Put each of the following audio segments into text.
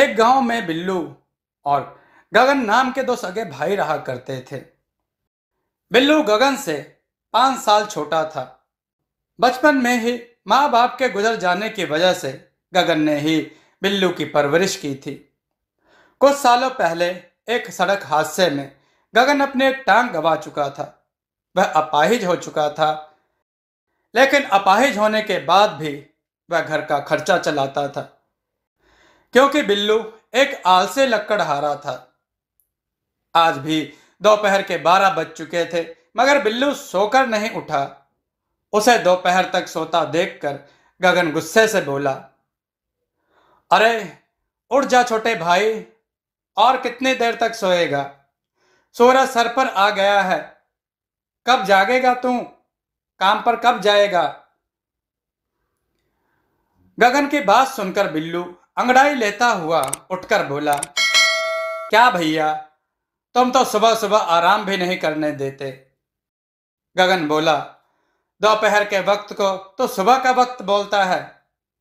एक गांव में बिल्लू और गगन नाम के दो सगे भाई रहा करते थे बिल्लू गगन से पांच साल छोटा था बचपन में ही माँ बाप के गुजर जाने की वजह से गगन ने ही बिल्लू की परवरिश की थी कुछ सालों पहले एक सड़क हादसे में गगन अपने एक टांग गवा चुका था वह अपाहिज हो चुका था लेकिन अपाहिज होने के बाद भी वह घर का खर्चा चलाता था क्योंकि बिल्लू एक आलसे हारा था आज भी दोपहर के बारह बज चुके थे मगर बिल्लू सोकर नहीं उठा उसे दोपहर तक सोता देखकर गगन गुस्से से बोला अरे उठ जा छोटे भाई और कितनी देर तक सोएगा सूरज सर पर आ गया है कब जागेगा तू काम पर कब जाएगा गगन की बात सुनकर बिल्लू अंगड़ाई लेता हुआ उठकर बोला क्या भैया तुम तो सुबह सुबह आराम भी नहीं करने देते गगन बोला दोपहर के वक्त को तो सुबह का वक्त बोलता है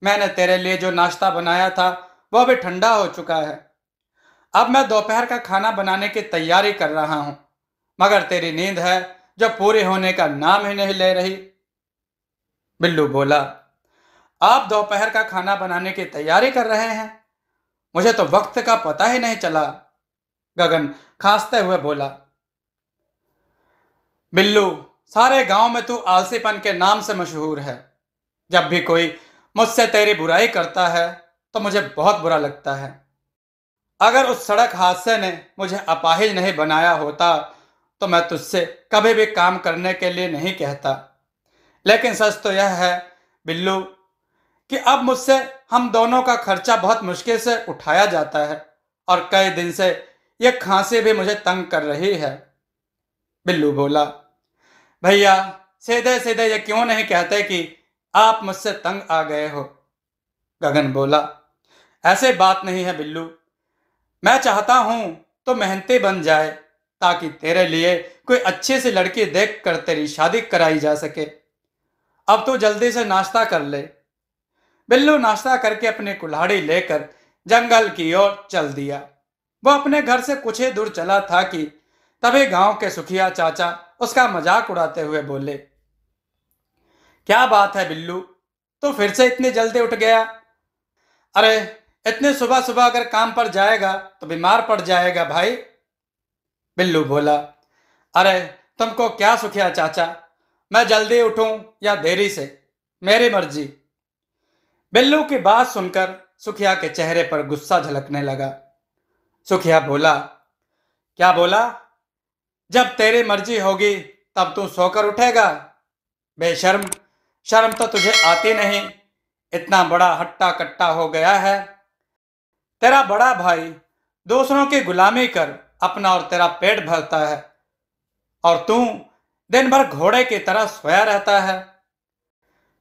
मैंने तेरे लिए जो नाश्ता बनाया था वह भी ठंडा हो चुका है अब मैं दोपहर का खाना बनाने की तैयारी कर रहा हूं मगर तेरी नींद है जो पूरी होने का नाम ही नहीं ले रही बिल्लू बोला आप दोपहर का खाना बनाने की तैयारी कर रहे हैं मुझे तो वक्त का पता ही नहीं चला गगन खांसते हुए बोला बिल्लू सारे गांव में तू आलसीपन के नाम से मशहूर है जब भी कोई मुझसे तेरी बुराई करता है तो मुझे बहुत बुरा लगता है अगर उस सड़क हादसे ने मुझे अपाहिज नहीं बनाया होता तो मैं तुझसे कभी भी काम करने के लिए नहीं कहता लेकिन सच तो यह है बिल्लू कि अब मुझसे हम दोनों का खर्चा बहुत मुश्किल से उठाया जाता है और कई दिन से यह खांसी भी मुझे तंग कर रही है बिल्लू बोला भैया सीधे सीधे ये क्यों नहीं कहते कि आप मुझसे तंग आ गए हो गगन बोला ऐसे बात नहीं है बिल्लू मैं चाहता हूं तो मेहनती बन जाए ताकि तेरे लिए कोई अच्छी सी लड़की देख कर तेरी शादी कराई जा सके अब तू जल्दी से नाश्ता कर ले बिल्लू नाश्ता करके अपनी कुल्हाड़ी लेकर जंगल की ओर चल दिया वो अपने घर से कुछ ही दूर चला था कि तभी गांव के सुखिया चाचा उसका मजाक उड़ाते हुए बोले क्या बात है बिल्लू तो फिर से इतनी जल्दी उठ गया अरे इतने सुबह सुबह अगर काम पर जाएगा तो बीमार पड़ जाएगा भाई बिल्लू बोला अरे तुमको क्या सुखिया चाचा मैं जल्दी उठूं या देरी से मेरी मर्जी बिल्लू की बात सुनकर सुखिया के चेहरे पर गुस्सा झलकने लगा सुखिया बोला क्या बोला जब तेरी मर्जी होगी तब तू सोकर उठेगा बेशर्म शर्म तो तुझे आती नहीं इतना बड़ा हट्टा कट्टा हो गया है तेरा बड़ा भाई दूसरों की गुलामी कर अपना और तेरा पेट भरता है और तू दिन भर घोड़े की तरह सोया रहता है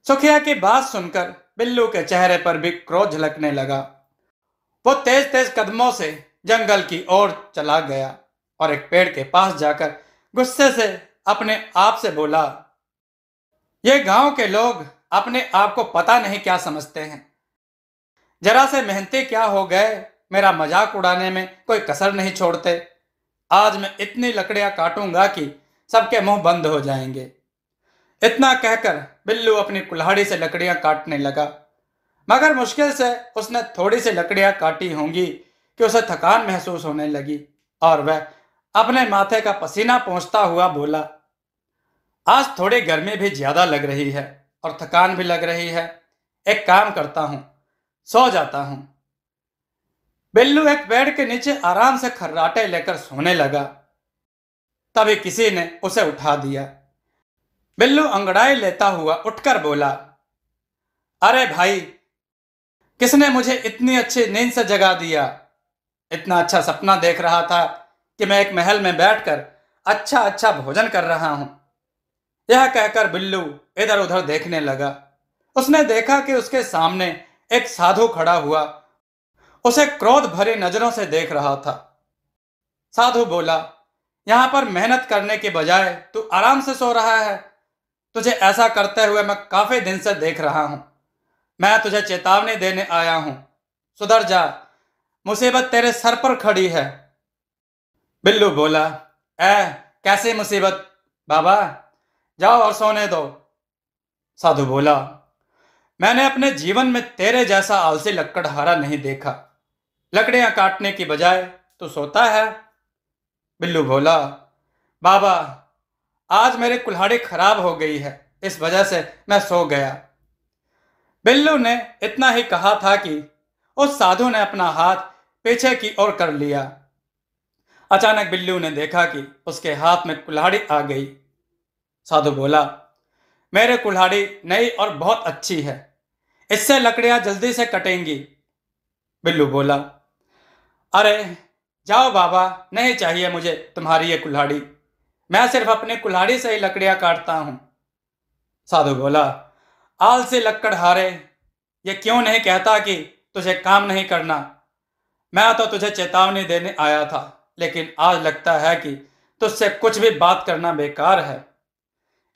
सुखिया की बात सुनकर बिल्लू के चेहरे पर भी क्रोध झलकने लगा वो तेज तेज कदमों से जंगल की ओर चला गया और एक पेड़ के पास जाकर गुस्से से अपने आप से बोला ये गांव के लोग अपने आप को पता नहीं क्या समझते हैं जरा से मेहनते क्या हो गए मेरा मजाक उड़ाने में कोई कसर नहीं छोड़ते आज मैं इतनी लकड़ियां काटूंगा कि सबके मुंह बंद हो जाएंगे इतना कहकर बिल्लू अपनी कुल्हाड़ी से लकड़ियां काटने लगा मगर मुश्किल से उसने थोड़ी सी लकड़ियां काटी होंगी कि उसे थकान महसूस होने लगी और वह अपने माथे का पसीना पहुंचता हुआ बोला आज थोड़ी गर्मी भी ज्यादा लग रही है और थकान भी लग रही है एक काम करता हूं सो जाता हूं बिल्लू एक बेड के नीचे आराम से खर्राटे लेकर सोने लगा तभी किसी ने उसे उठा दिया बिल्लू अंगड़ाई लेता हुआ उठकर बोला अरे भाई किसने मुझे इतनी अच्छी नींद से जगा दिया इतना अच्छा सपना देख रहा था कि मैं एक महल में बैठकर अच्छा अच्छा भोजन कर रहा हूं यह कहकर बिल्लू इधर उधर देखने लगा उसने देखा कि उसके सामने एक साधु खड़ा हुआ उसे क्रोध भरी नजरों से देख रहा था साधु बोला यहां पर मेहनत करने के बजाय तू आराम से सो रहा है तुझे ऐसा करते हुए मैं काफी दिन से देख रहा हूं मैं तुझे चेतावनी देने आया हूं सुधर जा मुसीबत तेरे सर पर खड़ी है बिल्लू बोला ए कैसी मुसीबत बाबा जाओ और सोने दो साधु बोला मैंने अपने जीवन में तेरे जैसा आलसी लकड़हारा नहीं देखा लकड़ियां काटने की बजाय तू सोता है बिल्लू बोला बाबा आज मेरी कुल्हाड़ी खराब हो गई है इस वजह से मैं सो गया बिल्लू ने इतना ही कहा था कि उस साधु ने अपना हाथ पीछे की ओर कर लिया अचानक बिल्लू ने देखा कि उसके हाथ में कुल्हाड़ी आ गई साधु बोला मेरे कुल्हाड़ी नई और बहुत अच्छी है इससे लकड़ियां जल्दी से कटेंगी बिल्लू बोला अरे जाओ बाबा नहीं चाहिए मुझे तुम्हारी ये कुल्हाड़ी मैं सिर्फ अपने कुल्हाड़ी से ही लकड़ियां काटता हूं साधु बोला आल से लक्कड़ हारे ये क्यों नहीं कहता कि तुझे काम नहीं करना मैं तो तुझे चेतावनी देने आया था लेकिन आज लगता है कि तुझसे कुछ भी बात करना बेकार है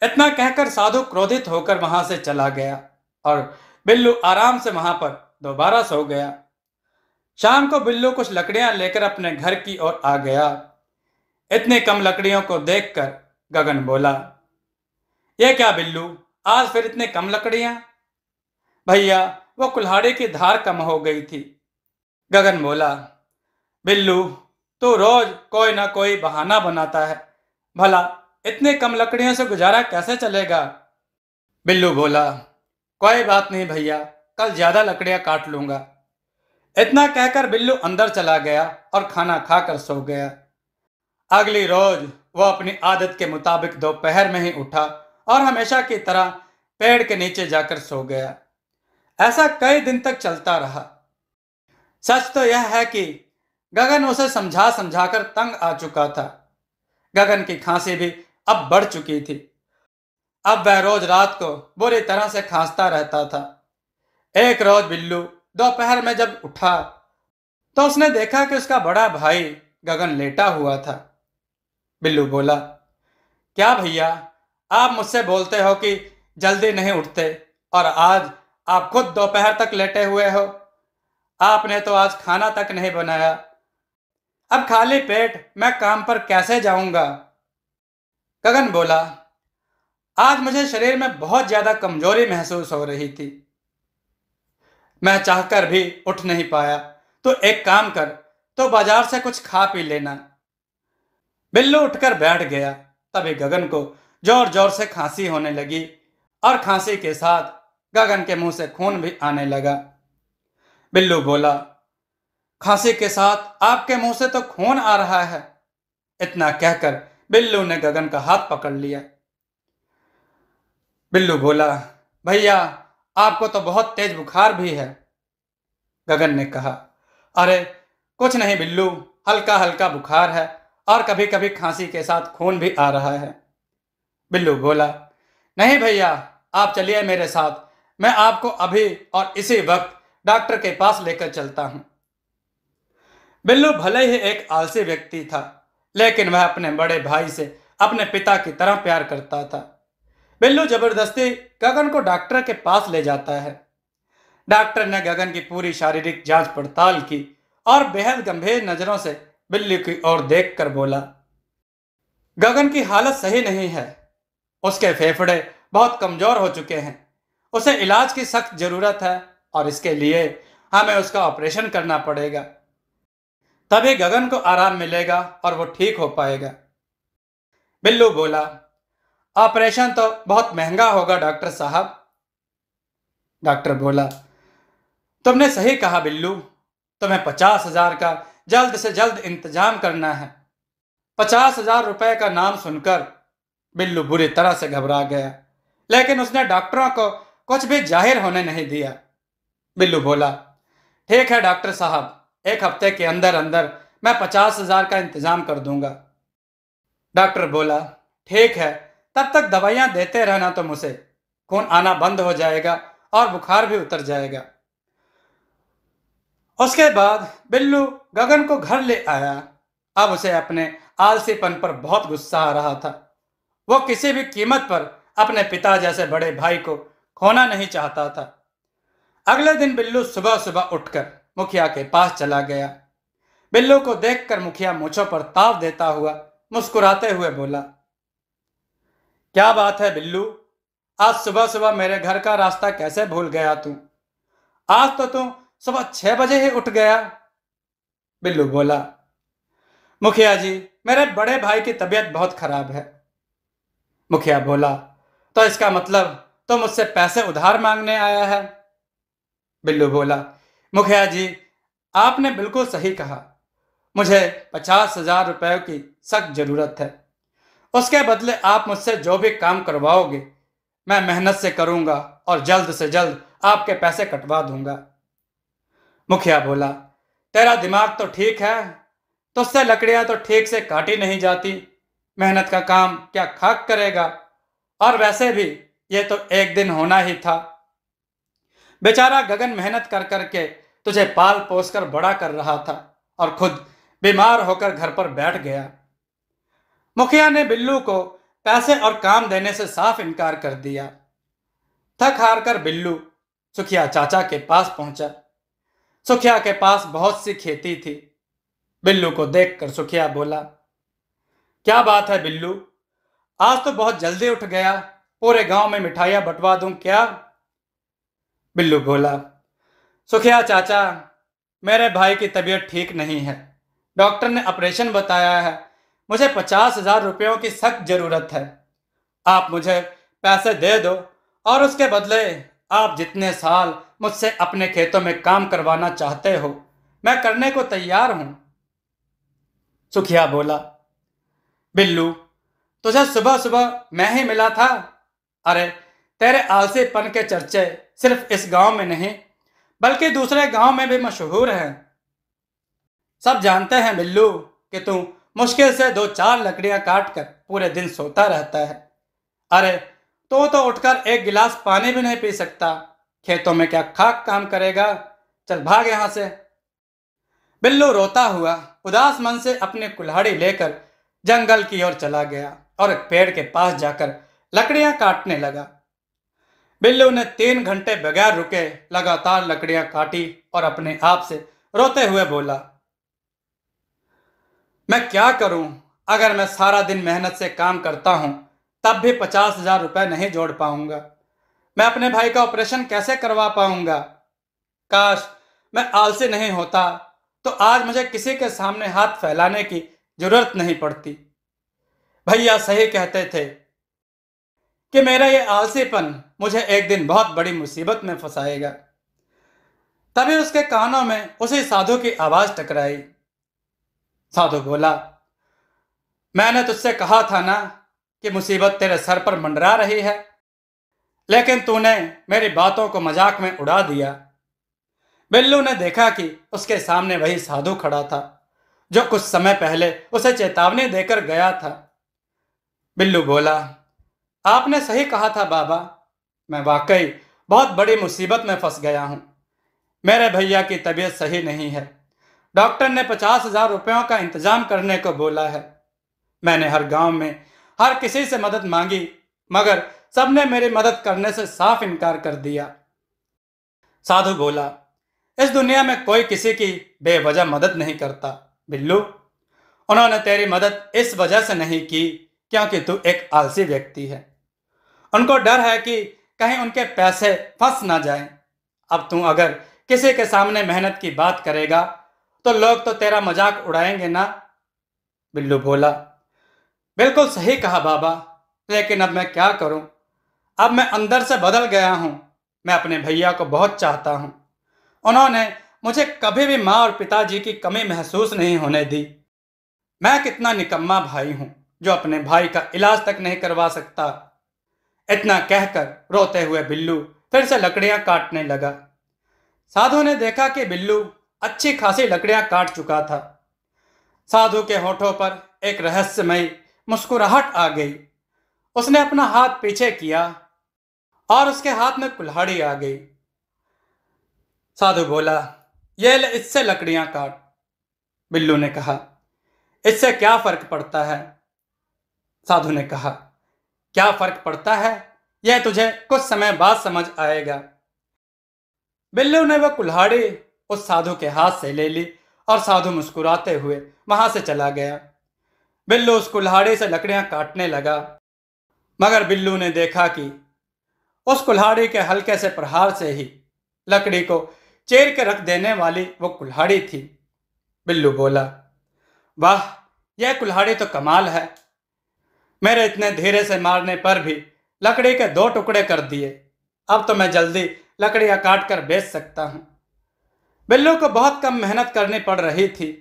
इतना कहकर साधु क्रोधित होकर वहां से चला गया और बिल्लू आराम से वहां पर दोबारा सो गया शाम को बिल्लू कुछ लकड़ियां लेकर अपने घर की ओर आ गया इतने कम लकड़ियों को देखकर गगन बोला ये क्या बिल्लू आज फिर इतने कम लकड़ियां भैया वो कुल्हाड़े की धार कम हो गई थी गगन बोला बिल्लू तू रोज कोई ना कोई बहाना बनाता है भला इतने कम लकड़ियों से गुजारा कैसे चलेगा बिल्लू बोला कोई बात नहीं भैया कल ज्यादा लकड़ियां काट लूंगा इतना कहकर बिल्लू अंदर चला गया और खाना खाकर सो गया अगली रोज वह अपनी आदत के मुताबिक दोपहर में ही उठा और हमेशा की तरह पेड़ के नीचे जाकर सो गया ऐसा कई दिन तक चलता रहा सच तो यह है कि गगन उसे समझा समझा कर तंग आ चुका था गगन की खांसी भी अब बढ़ चुकी थी अब वह रोज रात को बुरी तरह से खांसता रहता था एक रोज बिल्लू दोपहर में जब उठा तो उसने देखा कि उसका बड़ा भाई गगन लेटा हुआ था बिल्लू बोला क्या भैया आप मुझसे बोलते हो कि जल्दी नहीं उठते और आज आप खुद दोपहर तक लेटे हुए हो आपने तो आज खाना तक नहीं बनाया अब खाली पेट मैं काम पर कैसे जाऊंगा गगन बोला आज मुझे शरीर में बहुत ज्यादा कमजोरी महसूस हो रही थी मैं चाहकर भी उठ नहीं पाया तो एक काम कर तो बाजार से कुछ खा पी लेना बिल्लू उठकर बैठ गया तभी गगन को जोर जोर से खांसी होने लगी और खांसी के साथ गगन के मुंह से खून भी आने लगा बिल्लू बोला खांसी के साथ आपके मुंह से तो खून आ रहा है इतना कहकर बिल्लू ने गगन का हाथ पकड़ लिया बिल्लू बोला भैया आपको तो बहुत तेज बुखार भी है गगन ने कहा अरे कुछ नहीं बिल्लू हल्का हल्का बुखार है और कभी कभी खांसी के साथ खून भी आ रहा है बिल्लू बोला नहीं भैया आप चलिए मेरे साथ मैं आपको अभी और इसी वक्त डॉक्टर के पास लेकर चलता हूँ बिल्लू भले ही एक आलसी व्यक्ति था लेकिन वह अपने बड़े भाई से अपने पिता की तरह प्यार करता था बिल्लू जबरदस्ती गगन को डॉक्टर के पास ले जाता है डॉक्टर ने गगन की पूरी शारीरिक जांच पड़ताल की और बेहद गंभीर नज़रों से बिल्ली की ओर देखकर बोला गगन की हालत सही नहीं है उसके फेफड़े बहुत कमजोर हो चुके हैं उसे इलाज की सख्त जरूरत है और इसके लिए हमें उसका ऑपरेशन करना पड़ेगा तभी गगन को आराम मिलेगा और वो ठीक हो पाएगा बिल्लू बोला ऑपरेशन तो बहुत महंगा होगा डॉक्टर साहब डॉक्टर बोला तुमने सही कहा बिल्लू तुम्हें पचास हजार का जल्द से जल्द इंतजाम करना है पचास हजार रुपये का नाम सुनकर बिल्लू बुरी तरह से घबरा गया लेकिन उसने डॉक्टरों को कुछ भी जाहिर होने नहीं दिया बिल्लू बोला ठीक है डॉक्टर साहब एक हफ्ते के अंदर अंदर मैं पचास हजार का इंतजाम कर दूंगा डॉक्टर बोला ठीक है तब तक दवाइयां देते रहना तुम तो उसे खून आना बंद हो जाएगा और बुखार भी उतर जाएगा उसके बाद बिल्लू गगन को घर ले आया अब उसे अपने आलसीपन पर बहुत गुस्सा आ रहा था वो किसी भी कीमत पर अपने पिता जैसे बड़े भाई को खोना नहीं चाहता था अगले दिन बिल्लू सुबह सुबह उठकर मुखिया के पास चला गया बिल्लू को देखकर मुखिया मुछों पर ताव देता हुआ मुस्कुराते हुए बोला क्या बात है बिल्लू आज सुबह सुबह मेरे घर का रास्ता कैसे भूल गया तू आज तो तुम सुबह छह बजे ही उठ गया बिल्लू बोला मुखिया जी मेरे बड़े भाई की तबीयत बहुत खराब है मुखिया बोला तो इसका मतलब तुम तो मुझसे पैसे उधार मांगने आया है बिल्लू बोला मुखिया जी आपने बिल्कुल सही कहा मुझे पचास हजार रुपये की सख्त जरूरत है उसके बदले आप मुझसे जो भी काम करवाओगे मैं मेहनत से करूंगा और जल्द से जल्द आपके पैसे कटवा दूंगा मुखिया बोला तेरा दिमाग तो ठीक है तुझसे लकड़ियां तो ठीक से काटी नहीं जाती मेहनत का काम क्या खाक करेगा और वैसे भी ये तो एक दिन होना ही था बेचारा गगन मेहनत कर करके तुझे पाल पोस कर बड़ा कर रहा था और खुद बीमार होकर घर पर बैठ गया मुखिया ने बिल्लू को पैसे और काम देने से साफ इनकार कर दिया थक हार कर बिल्लू सुखिया चाचा के पास पहुंचा सुखिया के पास बहुत सी खेती थी बिल्लू को देखकर सुखिया बोला क्या बात है बिल्लू आज तो बहुत जल्दी उठ गया पूरे गांव में मिठाइयां बंटवा दूं क्या बिल्लू बोला सुखिया चाचा मेरे भाई की तबीयत ठीक नहीं है डॉक्टर ने ऑपरेशन बताया है मुझे पचास हजार रुपयों की सख्त जरूरत है आप मुझे पैसे दे दो और उसके बदले आप जितने साल मुझसे अपने खेतों में काम करवाना चाहते हो मैं करने को तैयार हूं सुखिया बोला बिल्लू तुझे सुबह सुबह मैं ही मिला था अरे तेरे आलसीपन के चर्चे सिर्फ इस गांव में नहीं बल्कि दूसरे गांव में भी मशहूर हैं सब जानते हैं बिल्लू कि तू मुश्किल से दो चार लकड़ियां काट कर पूरे दिन सोता रहता है अरे तो तो उठकर एक गिलास पानी भी नहीं पी सकता खेतों में क्या खाक काम करेगा चल भाग यहां से बिल्लू रोता हुआ उदास मन से अपनी कुल्हाड़ी लेकर जंगल की ओर चला गया और एक पेड़ के पास जाकर लकड़ियां काटने लगा बिल्लू ने तीन घंटे बगैर रुके लगातार लकड़ियां काटी और अपने आप से रोते हुए बोला मैं क्या करूं अगर मैं सारा दिन मेहनत से काम करता हूं तब भी पचास हजार रुपये नहीं जोड़ पाऊंगा मैं अपने भाई का ऑपरेशन कैसे करवा पाऊंगा काश मैं आलसी नहीं होता तो आज मुझे किसी के सामने हाथ फैलाने की जरूरत नहीं पड़ती भैया सही कहते थे कि मेरा ये आलसीपन मुझे एक दिन बहुत बड़ी मुसीबत में फंसाएगा तभी उसके कानों में उसी साधु की आवाज टकराई साधु बोला मैंने तुझसे कहा था ना कि मुसीबत तेरे सर पर मंडरा रही है लेकिन तूने मेरी बातों को मजाक में उड़ा दिया बिल्लू ने देखा कि उसके सामने वही साधु खड़ा था जो कुछ समय पहले उसे चेतावनी देकर गया था बिल्लू बोला आपने सही कहा था बाबा मैं वाकई बहुत बड़ी मुसीबत में फंस गया हूं मेरे भैया की तबीयत सही नहीं है डॉक्टर ने पचास हजार रुपयों का इंतजाम करने को बोला है मैंने हर गांव में हर किसी से मदद मांगी मगर सबने मेरी मदद करने से साफ इनकार कर दिया साधु बोला इस दुनिया में कोई किसी की बेवजह मदद नहीं करता बिल्लू उन्होंने तेरी मदद इस वजह से नहीं की क्योंकि तू एक आलसी व्यक्ति है उनको डर है कि कहीं उनके पैसे फंस ना जाएं। अब तू अगर किसी के सामने मेहनत की बात करेगा तो लोग तो तेरा मजाक उड़ाएंगे ना बिल्लू बोला बिल्कुल सही कहा बाबा लेकिन अब मैं क्या करूं अब मैं अंदर से बदल गया हूँ मैं अपने भैया को बहुत चाहता हूँ उन्होंने मुझे कभी भी माँ और पिताजी की कमी महसूस नहीं होने दी मैं कितना निकम्मा भाई हूँ जो अपने भाई का इलाज तक नहीं करवा सकता इतना कहकर रोते हुए बिल्लू फिर से लकड़ियाँ काटने लगा साधु ने देखा कि बिल्लू अच्छी खासी लकड़ियाँ काट चुका था साधु के होठों पर एक रहस्यमयी मुस्कुराहट आ गई उसने अपना हाथ पीछे किया और उसके हाथ में कुल्हाड़ी आ गई साधु बोला ये इससे लकड़ियां काट बिल्लू ने कहा इससे क्या फर्क पड़ता है साधु ने कहा क्या फर्क पड़ता है यह तुझे कुछ समय बाद समझ आएगा बिल्लू ने वह कुल्हाड़ी उस साधु के हाथ से ले ली और साधु मुस्कुराते हुए वहां से चला गया बिल्लू उस कुल्हाड़ी से लकड़ियां काटने लगा मगर बिल्लू ने देखा कि उस कुल्हाड़ी के हल्के से प्रहार से ही लकड़ी को चेर के रख देने वाली वो कुल्हाड़ी थी बिल्लू बोला वाह यह कुल्हाड़ी तो कमाल है मेरे इतने धीरे से मारने पर भी लकड़ी के दो टुकड़े कर दिए अब तो मैं जल्दी लकड़ियां काट कर बेच सकता हूँ बिल्लू को बहुत कम मेहनत करनी पड़ रही थी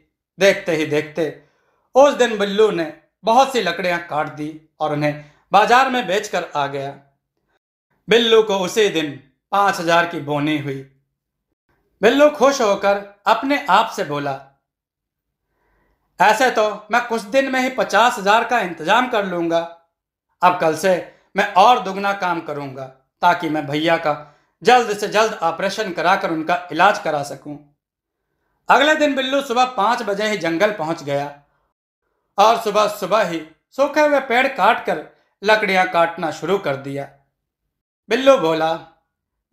देखते ही देखते उस दिन बिल्लू ने बहुत सी लकड़ियाँ काट दी और उन्हें बाजार में बेचकर आ गया बिल्लू को उसी दिन पांच हजार की बोनी हुई बिल्लू खुश होकर अपने आप से बोला ऐसे तो मैं कुछ दिन में ही पचास हजार का इंतजाम कर लूंगा अब कल से मैं और दुगना काम करूंगा ताकि मैं भैया का जल्द से जल्द ऑपरेशन कराकर उनका इलाज करा सकूं। अगले दिन बिल्लू सुबह पांच बजे ही जंगल पहुंच गया और सुबह सुबह ही सूखे हुए पेड़ काटकर लकड़ियां काटना शुरू कर दिया बिल्लू बोला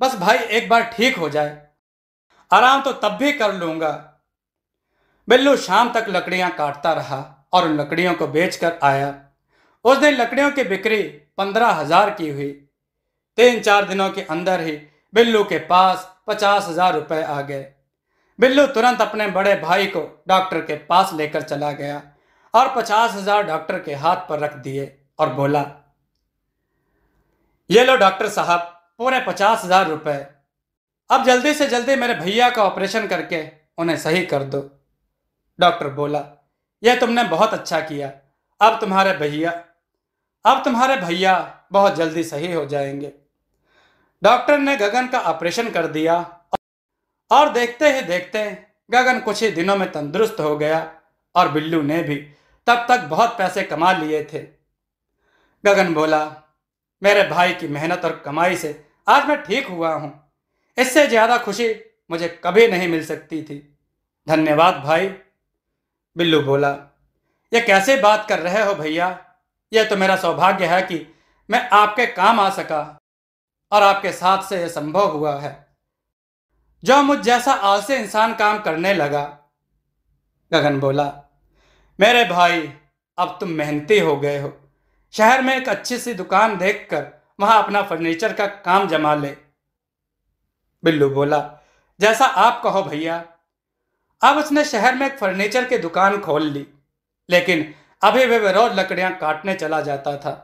बस भाई एक बार ठीक हो जाए आराम तो तब भी कर लूँगा बिल्लू शाम तक लकड़ियाँ काटता रहा और उन लकड़ियों को बेचकर आया उस दिन लकड़ियों की बिक्री पंद्रह हजार की हुई तीन चार दिनों के अंदर ही बिल्लू के पास पचास हजार रुपए आ गए बिल्लू तुरंत अपने बड़े भाई को डॉक्टर के पास लेकर चला गया और पचास हजार डॉक्टर के हाथ पर रख दिए और बोला ये लो डॉक्टर साहब पूरे पचास हजार रुपये अब जल्दी से जल्दी मेरे भैया का ऑपरेशन करके उन्हें सही कर दो डॉक्टर बोला यह तुमने बहुत अच्छा किया अब तुम्हारे भैया अब तुम्हारे भैया बहुत जल्दी सही हो जाएंगे डॉक्टर ने गगन का ऑपरेशन कर दिया और देखते ही देखते गगन कुछ ही दिनों में तंदुरुस्त हो गया और बिल्लू ने भी तब तक बहुत पैसे कमा लिए थे गगन बोला मेरे भाई की मेहनत और कमाई से आज मैं ठीक हुआ हूँ इससे ज़्यादा खुशी मुझे कभी नहीं मिल सकती थी धन्यवाद भाई बिल्लू बोला यह कैसे बात कर रहे हो भैया यह तो मेरा सौभाग्य है कि मैं आपके काम आ सका और आपके साथ से यह संभव हुआ है जो मुझ जैसा आलसी इंसान काम करने लगा गगन बोला मेरे भाई अब तुम मेहनती हो गए हो शहर में एक अच्छी सी दुकान देखकर वहां अपना फर्नीचर का काम जमा ले बिल्लू बोला जैसा आप कहो भैया अब उसने शहर में एक फर्नीचर की दुकान खोल ली लेकिन अभी वह रोज लकड़ियां काटने चला जाता था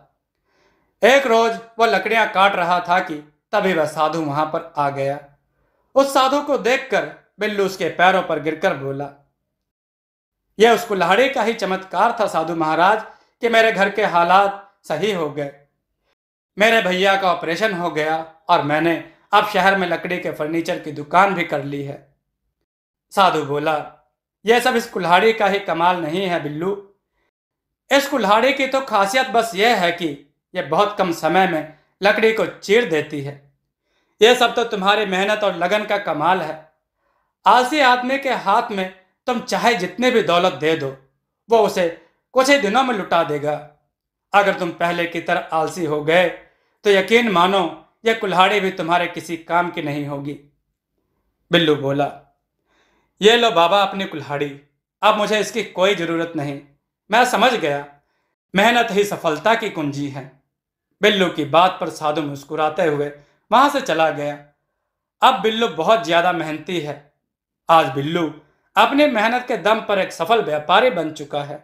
एक रोज वह लकड़ियां काट रहा था कि तभी वह साधु वहां पर आ गया उस साधु को देखकर बिल्लू उसके पैरों पर गिरकर बोला यह उस कुल्हाड़े का ही चमत्कार था साधु महाराज कि मेरे घर के हालात सही हो गए मेरे भैया का ऑपरेशन हो गया और मैंने अब शहर में लकड़ी के फर्नीचर की दुकान भी कर ली है साधु बोला यह सब इस कुल्हाड़ी का ही कमाल नहीं है बिल्लू इस कुल्हाड़ी की तो खासियत बस यह है कि यह बहुत कम समय में लकड़ी को चीर देती है यह सब तो तुम्हारी मेहनत और लगन का कमाल है आलसी आदमी के हाथ में तुम चाहे जितने भी दौलत दे दो वो उसे कुछ ही दिनों में लुटा देगा अगर तुम पहले की तरह आलसी हो गए तो यकीन मानो यह कुल्हाड़ी भी तुम्हारे किसी काम की नहीं होगी बिल्लू बोला ये लो बाबा अपनी कुल्हाड़ी अब मुझे इसकी कोई ज़रूरत नहीं मैं समझ गया मेहनत ही सफलता की कुंजी है बिल्लू की बात पर साधु मुस्कुराते हुए वहां से चला गया अब बिल्लू बहुत ज़्यादा मेहनती है आज बिल्लू अपनी मेहनत के दम पर एक सफल व्यापारी बन चुका है